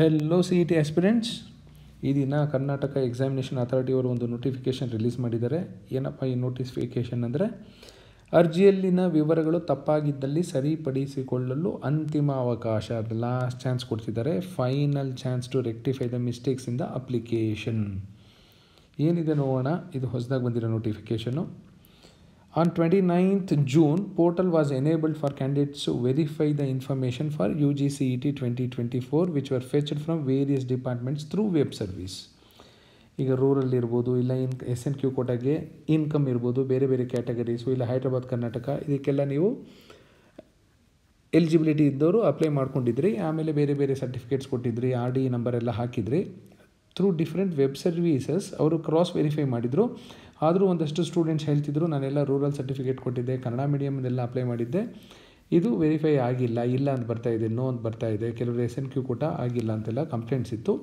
Hello C E T aspirants ಈ ದಿನ Karnataka examination ಅಥಾರಿಟಿಯವರು ಒಂದು ನೋಟಿಫಿಕೇಷನ್ ರಿಲೀಸ್ ಮಾಡಿದ್ದಾರೆ ಏನಪ್ಪ ಈ ನೋಟಿಫಿಕೇಶನ್ ಅಂದರೆ ಅರ್ಜಿಯಲ್ಲಿನ ವಿವರಗಳು ತಪ್ಪಾಗಿದ್ದಲ್ಲಿ ಸರಿಪಡಿಸಿಕೊಳ್ಳಲು ಅಂತಿಮ ಅವಕಾಶ ಲಾಸ್ಟ್ ಚಾನ್ಸ್ ಕೊಡ್ತಿದ್ದಾರೆ final chance to rectify the mistakes in the application ಏನಿದೆ ನೋಡೋಣ ಇದು ಹೊಸದಾಗಿ ಬಂದಿರೋ notification On 29th June, portal was enabled for candidates to verify the information for UGCET 2024 which were fetched from various departments through web service. ಈಗ rural ಇರ್ಬೋದು ಇಲ್ಲ in S N Q ಕೋಟಾಗೆ income ಇರ್ಬೋದು ಬೇರೆ ಬೇರೆ ಕ್ಯಾಟಗರೀಸು ಇಲ್ಲ ಹೈದ್ರಾಬಾದ್ ಕರ್ನಾಟಕ ಇದಕ್ಕೆಲ್ಲ ನೀವು ಎಲಿಜಿಬಿಲಿಟಿ ಇದ್ದವರು ಅಪ್ಲೈ ಮಾಡ್ಕೊಂಡಿದ್ರಿ ಆಮೇಲೆ ಬೇರೆ ಬೇರೆ ಸರ್ಟಿಫಿಕೇಟ್ಸ್ ಕೊಟ್ಟಿದ್ರಿ ಆರ್ ಡಿ ನಂಬರ್ ಎಲ್ಲ ಹಾಕಿದ್ರಿ ಥ್ರೂ ಡಿಫ್ರೆಂಟ್ ವೆಬ್ ಸರ್ವೀಸಸ್ ಅವರು ಕ್ರಾಸ್ ವೆರಿಫೈ ಮಾಡಿದರು ಆದರೂ ಒಂದಷ್ಟು ಸ್ಟೂಡೆಂಟ್ಸ್ ಹೇಳ್ತಿದ್ರು ನಾನೆಲ್ಲ ರೂರಲ್ ಸರ್ಟಿಫಿಕೇಟ್ ಕೊಟ್ಟಿದ್ದೆ ಕನ್ನಡ ಮೀಡಿಯಮ್ದೆಲ್ಲ ಅಪ್ಲೈ ಮಾಡಿದ್ದೆ ಇದು ವೆರಿಫೈ ಆಗಿಲ್ಲ ಇಲ್ಲ ಅಂತ ಬರ್ತಾ ಇದೆ ನೋ ಅಂತ ಬರ್ತಾ ಇದೆ ಕೆಲವರು ಎಸ್ ಎನ್ ಕ್ಯೂ ಕೂಡ ಆಗಿಲ್ಲ ಅಂತೆಲ್ಲ ಕಂಪ್ಲೇಂಟ್ಸ್ ಇತ್ತು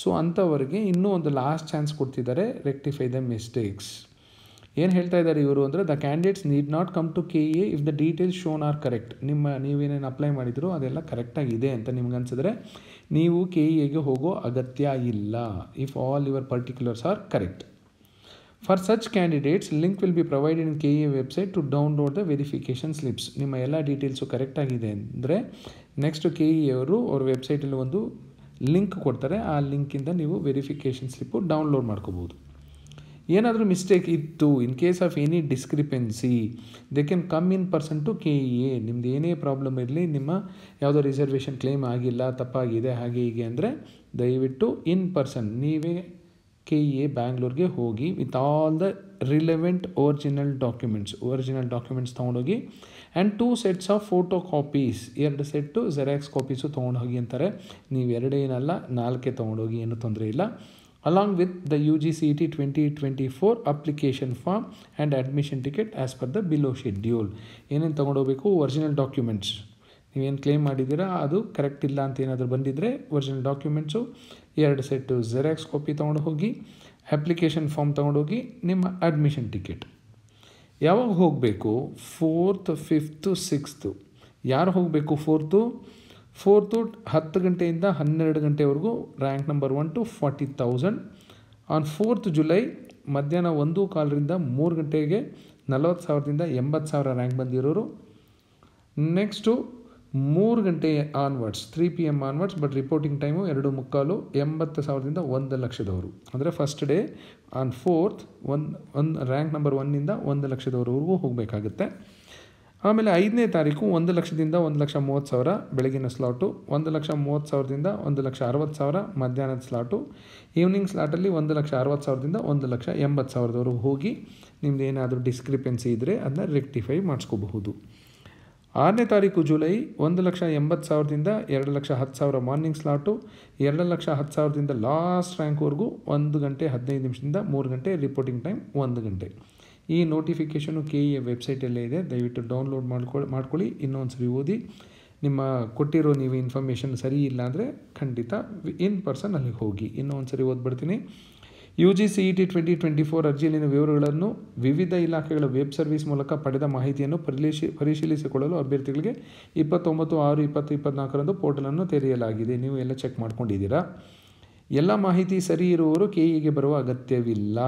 ಸೊ ಅಂಥವ್ರಿಗೆ ಇನ್ನೂ ಒಂದು ಲಾಸ್ಟ್ ಚಾನ್ಸ್ ಕೊಡ್ತಿದ್ದಾರೆ ರೆಕ್ಟಿಫೈ ದ ಮಿಸ್ಟೇಕ್ಸ್ ಏನು ಹೇಳ್ತಾ ಇದ್ದಾರೆ ಇವರು ಅಂದರೆ the candidates need not come to K A if the details shown are correct ನಿಮ್ಮ ನೀವೇನೇನು ಅಪ್ಲೈ ಮಾಡಿದ್ರು ಅದೆಲ್ಲ ಕರೆಕ್ಟಾಗಿದೆ ಅಂತ ನಿಮ್ಗೆ ಅನ್ಸಿದ್ರೆ ನೀವು ಕೆ ಎಗೆ e ಹೋಗೋ ಅಗತ್ಯ ಇಲ್ಲ if all your particulars are correct for such candidates link will be provided in K A website to download the verification slips ನಿಮ್ಮ ಎಲ್ಲ ಡೀಟೇಲ್ಸು ಕರೆಕ್ಟಾಗಿದೆ ಅಂದರೆ ನೆಕ್ಸ್ಟ್ ಕೆ ಇ ಅವರು ಅವ್ರ ವೆಬ್ಸೈಟಲ್ಲಿ ಒಂದು ಲಿಂಕ್ ಕೊಡ್ತಾರೆ ಆ ಲಿಂಕಿಂದ ನೀವು ವೆರಿಫಿಕೇಷನ್ ಸ್ಲಿಪ್ಪು ಡೌನ್ಲೋಡ್ ಮಾಡ್ಕೋಬೋದು ಏನಾದರೂ ಮಿಸ್ಟೇಕ್ ಇತ್ತು in case of any discrepancy they can come in person to K E A ನಿಮ್ದು ಏನೇ ಪ್ರಾಬ್ಲಮ್ ಇರಲಿ ನಿಮ್ಮ ಯಾವುದೋ ರಿಸರ್ವೇಷನ್ ಕ್ಲೇಮ್ ಆಗಿಲ್ಲ ತಪ್ಪಾಗಿದೆ ಹಾಗೆ ಹೀಗೆ ಅಂದರೆ ದಯವಿಟ್ಟು ಇನ್ ಪರ್ಸನ್ ನೀವೇ ಕೆ ಎ ಬ್ಯಾಂಗ್ಳೂರ್ಗೆ ಹೋಗಿ with all the relevant original documents original documents ತೊಗೊಂಡೋಗಿ and two sets of photo copies ಎರಡು ಸೆಟ್ಟು ಜೆರಾಕ್ಸ್ ಕಾಪೀಸು ತೊಗೊಂಡು ಹೋಗಿ ಅಂತಾರೆ ನೀವು ಎರಡೇನಲ್ಲ ನಾಲ್ಕೇ ತೊಗೊಂಡೋಗಿ ಏನು ತೊಂದರೆ ಇಲ್ಲ along with the U G C E T twenty twenty four application form and admission ticket as per the below schedule ಏನೇನು ತೊಗೊಂಡೋಗ್ಬೇಕು ಒರಿಜಿನಲ್ ಡಾಕ್ಯುಮೆಂಟ್ಸ್ ನೀವೇನು ಕ್ಲೇಮ್ ಮಾಡಿದ್ದೀರಾ ಅದು ಕರೆಕ್ಟ್ ಇಲ್ಲ ಅಂತ ಏನಾದರೂ ಬಂದಿದ್ದರೆ ಒರಿಜಿನಲ್ ಡಾಕ್ಯುಮೆಂಟ್ಸು ಎರಡು ಸೆಟ್ಟು ಜೆರಾಕ್ಸ್ ಕಾಪಿ ತೊಗೊಂಡು ಹೋಗಿ ಅಪ್ಲಿಕೇಶನ್ ಫಾರ್ಮ್ ತೊಗೊಂಡೋಗಿ ನಿಮ್ಮ ಅಡ್ಮಿಷನ್ ಟಿಕೆಟ್ ಯಾವಾಗ ಹೋಗಬೇಕು ಫೋರ್ತ್ ಫಿಫ್ತು ಸಿಕ್ಸ್ತು ಯಾರು ಹೋಗಬೇಕು ಫೋರ್ತು ಫೋರ್ತು ಹತ್ತು ಗಂಟೆಯಿಂದ ಹನ್ನೆರಡು ಗಂಟೆವರೆಗೂ rank number one to forty thousand on fourth July ಮಧ್ಯಾಹ್ನ ಒಂದು ಕಾಲರಿಂದ ಮೂರು ಗಂಟೆಗೆ ನಲವತ್ತು ಸಾವಿರದಿಂದ ಎಂಬತ್ತು ಸಾವಿರ ರ್ಯಾಂಕ್ ಬಂದಿರೋರು ನೆಕ್ಸ್ಟು ಮೂರು ಗಂಟೆ onwards three P M onwards but reporting time ಎರಡು ಮುಕ್ಕಾಲು ಎಂಬತ್ತು ಸಾವಿರದಿಂದ ಒಂದು ಲಕ್ಷದವರು ಅಂದರೆ ಫಸ್ಟ್ ಡೇ ಆನ್ ಫೋರ್ತ್ ಒಂದು ಒಂದು ರ್ಯಾಂಕ್ ನಂಬರ್ ಒನ್ನಿಂದ ಒಂದು ಲಕ್ಷದವರೆಗೂ ಹೋಗಬೇಕಾಗುತ್ತೆ ಆಮೇಲೆ ಐದನೇ ತಾರೀಕು ಒಂದು ಲಕ್ಷದಿಂದ ಒಂದು ಲಕ್ಷ ಮೂವತ್ತು ಸಾವಿರ ಬೆಳಗಿನ ಸ್ಲಾಟು ಒಂದು ಲಕ್ಷ ಮೂವತ್ತು ಸಾವಿರದಿಂದ ಒಂದು ಲಕ್ಷ ಅರವತ್ತು ಸಾವಿರ ಮಧ್ಯಾಹ್ನದ ಸ್ಲಾಟು ಈವ್ನಿಂಗ್ ಸ್ಲಾಟಲ್ಲಿ ಒಂದು ಲಕ್ಷ ಅರವತ್ತು ಸಾವಿರದಿಂದ ಒಂದು ಲಕ್ಷ ಎಂಬತ್ತು ಸಾವಿರದವರೆಗೂ ಹೋಗಿ ನಿಮ್ದು ಏನಾದರೂ ಡಿಸ್ಕ್ರಿಪೆನ್ಸಿ ಇದ್ದರೆ ಅದನ್ನ ರೆಕ್ಟಿಫೈ ಮಾಡಿಸ್ಕೋಬಹುದು ಆರನೇ ತಾರೀಕು ಜುಲೈ ಒಂದು ಲಕ್ಷ ಎಂಬತ್ತು ಸಾವಿರದಿಂದ ಎರಡು ಲಕ್ಷ ಹತ್ತು ಸಾವಿರ ಮಾರ್ನಿಂಗ್ ಸ್ಲಾಟು ಎರಡು ಲಕ್ಷ ಹತ್ತು ಸಾವಿರದಿಂದ ಲಾಸ್ಟ್ ರ್ಯಾಂಕ್ವರೆಗೂ ಒಂದು ಗಂಟೆ ಹದಿನೈದು ನಿಮಿಷದಿಂದ ಮೂರು ಗಂಟೆ ರಿಪೋರ್ಟಿಂಗ್ ಟೈಮ್ ಒಂದು ಗಂಟೆ ಈ ನೋಟಿಫಿಕೇಷನು ಕೆ ಇ ವೆಬ್ಸೈಟಲ್ಲೇ ಇದೆ ದಯವಿಟ್ಟು ಡೌನ್ಲೋಡ್ ಮಾಡ್ಕೊಳ್ಳಿ ಮಾಡ್ಕೊಳ್ಳಿ ಇನ್ನೊಂದು ಸರಿ ಓದಿ ನಿಮ್ಮ ಕೊಟ್ಟಿರೋ ನೀವು ಇನ್ಫಾರ್ಮೇಷನ್ ಸರಿ ಇಲ್ಲ ಅಂದರೆ ಖಂಡಿತ ಇನ್ ಪರ್ಸನ್ ಅಲ್ಲಿಗೆ ಹೋಗಿ ಇನ್ನೊಂದು ಸರಿ ಓದ್ಬಿಡ್ತೀನಿ U G C E T twenty twenty four ಅರ್ಜಿಯಲ್ಲಿನ ವಿವರಗಳನ್ನು ವಿವಿಧ ಇಲಾಖೆಗಳ ವೆಬ್ ಸರ್ವಿಸ್ ಮೂಲಕ ಪಡೆದ ಮಾಹಿತಿಯನ್ನು ಪರಿಶೀ ಪರಿಶೀಲಿಸಿಕೊಳ್ಳಲು ಅಭ್ಯರ್ಥಿಗಳಿಗೆ ಇಪ್ಪತ್ತೊಂಬತ್ತು ಆರು ಇಪ್ಪತ್ತು ಇಪ್ಪತ್ನಾಲ್ಕರಂದು ಪೋರ್ಟಲನ್ನು ತೆರೆಯಲಾಗಿದೆ ನೀವು ಎಲ್ಲ ಚೆಕ್ ಮಾಡ್ಕೊಂಡಿದ್ದೀರಾ ಎಲ್ಲ ಮಾಹಿತಿ ಸರಿ ಇರುವವರು ಕೆ ಇಗೆ ಬರುವ ಅಗತ್ಯವಿಲ್ಲ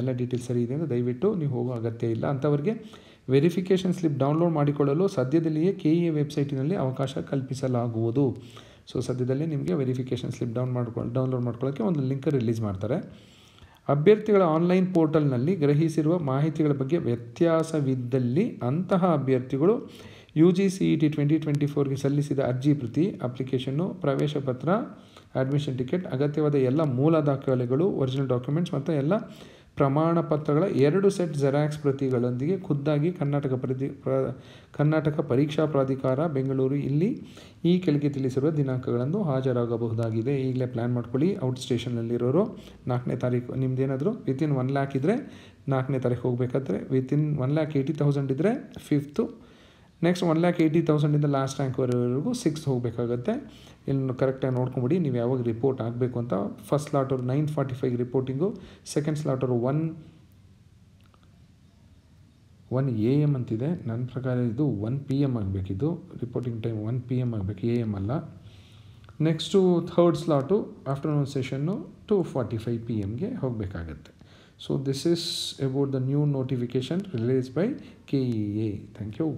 ಎಲ್ಲ ಡೀಟೇಲ್ಸ್ ಸರಿ ಇದೆ ಅಂದರೆ ದಯವಿಟ್ಟು ನೀವು ಹೋಗೋ ಅಗತ್ಯ ಇಲ್ಲ ಅಂಥವರಿಗೆ ವೆರಿಫಿಕೇಷನ್ ಸ್ಲಿಪ್ ಡೌನ್ಲೋಡ್ ಮಾಡಿಕೊಳ್ಳಲು ಸದ್ಯದಲ್ಲಿಯೇ ಕೆ ಇ ವೆಬ್ಸೈಟಿನಲ್ಲಿ ಅವಕಾಶ ಕಲ್ಪಿಸಲಾಗುವುದು ಸೊ ಸದ್ಯದಲ್ಲೇ ನಿಮಗೆ ವೆರಿಫಿಕೇಷನ್ ಸ್ಲಿಪ್ ಡೌನ್ ಮಾಡ್ಕೊ ಡೌನ್ಲೋಡ್ ಮಾಡ್ಕೊಳ್ಳೋಕ್ಕೆ ಒಂದು ಲಿಂಕ್ ರಿಲೀಸ್ ಮಾಡ್ತಾರೆ ಅಭ್ಯರ್ಥಿಗಳ ಆನ್ಲೈನ್ ಪೋರ್ಟಲ್ನಲ್ಲಿ ಗ್ರಹಿಸಿರುವ ಮಾಹಿತಿಗಳ ಬಗ್ಗೆ ವ್ಯತ್ಯಾಸವಿದ್ದಲ್ಲಿ ಅಂತಹ ಅಭ್ಯರ್ಥಿಗಳು U G C E T twenty twenty ಫೋರ್ಗೆ ಸಲ್ಲಿಸಿದ ಅರ್ಜಿ ಪ್ರತಿ ಅಪ್ಲಿಕೇಶನ್ನು ಪ್ರವೇಶ ಪತ್ರ ಅಡ್ಮಿಷನ್ ಟಿಕೆಟ್ ಅಗತ್ಯವಾದ ಎಲ್ಲ ಮೂಲ ದಾಖಲೆಗಳು ಒರಿಜಿನಲ್ ಡಾಕ್ಯುಮೆಂಟ್ಸ್ ಮತ್ತು ಎಲ್ಲ ಪ್ರಮಾಣ ಪತ್ರಗಳ ಎರಡು ಸೆಟ್ ಜೆರಾಕ್ಸ್ ಪ್ರತಿಗಳೊಂದಿಗೆ ಖುದ್ದಾಗಿ ಕರ್ನಾಟಕ ಪ್ರತಿ ಪ್ರ ಕರ್ನಾಟಕ ಪರೀಕ್ಷಾ ಪ್ರಾಧಿಕಾರ ಬೆಂಗಳೂರು ಇಲ್ಲಿ ಈ ಕೆಳಗೆ ತಿಳಿಸಿರುವ ದಿನಾಂಕಗಳನ್ನು ಹಾಜರಾಗಬಹುದಾಗಿದೆ ಈಗಲೇ ಪ್ಲ್ಯಾನ್ ಮಾಡ್ಕೊಳ್ಳಿ ಔಟ್ ಸ್ಟೇಷನ್ನಲ್ಲಿರೋರು ನಾಲ್ಕನೇ ತಾರೀಕು ನಿಮ್ಮದೇನಾದರೂ ವಿತಿನ್ ಒನ್ ಲ್ಯಾಕ್ ಇದ್ದರೆ ನಾಲ್ಕನೇ ತಾರೀಕು ಹೋಗಬೇಕಾದ್ರೆ within one lakh eighty thousand ಇದ್ದರೆ fifth next one lakh eighty ತೌಸಂಡಿಂದ ಲಾಸ್ಟ್ ರ್ಯಾಂಕ್ ವರೆವರೆಗೂ ಸಿಕ್ಸ್ ಹೋಗಬೇಕಾಗತ್ತೆ ಇಲ್ಲಿ ಕರೆಕ್ಟಾಗಿ ನೋಡ್ಕೊಂಬಿಡಿ ನೀವು ಯಾವಾಗ ರಿಪೋರ್ಟ್ ಆಗಬೇಕು ಅಂತ ಫಸ್ಟ್ ಸ್ಲಾಟ್ ಅವರು nine forty five reporting second slot ಅವರು ಒನ್ ಒನ್ ಎ ಎಮ್ ಅಂತಿದೆ ನನ್ನ ಪ್ರಕಾರ ಇದು ಒನ್ ಪಿ ಎಮ್ ಆಗಬೇಕಿದ್ದು reporting time one P M ಆಗಬೇಕು ಎ ಎಮ್ ಅಲ್ಲ next third slot afternoon session two forty five P ಎಮ್ಗೆ ಹೋಗಬೇಕಾಗತ್ತೆ so this is about the new notification release by K E A thank you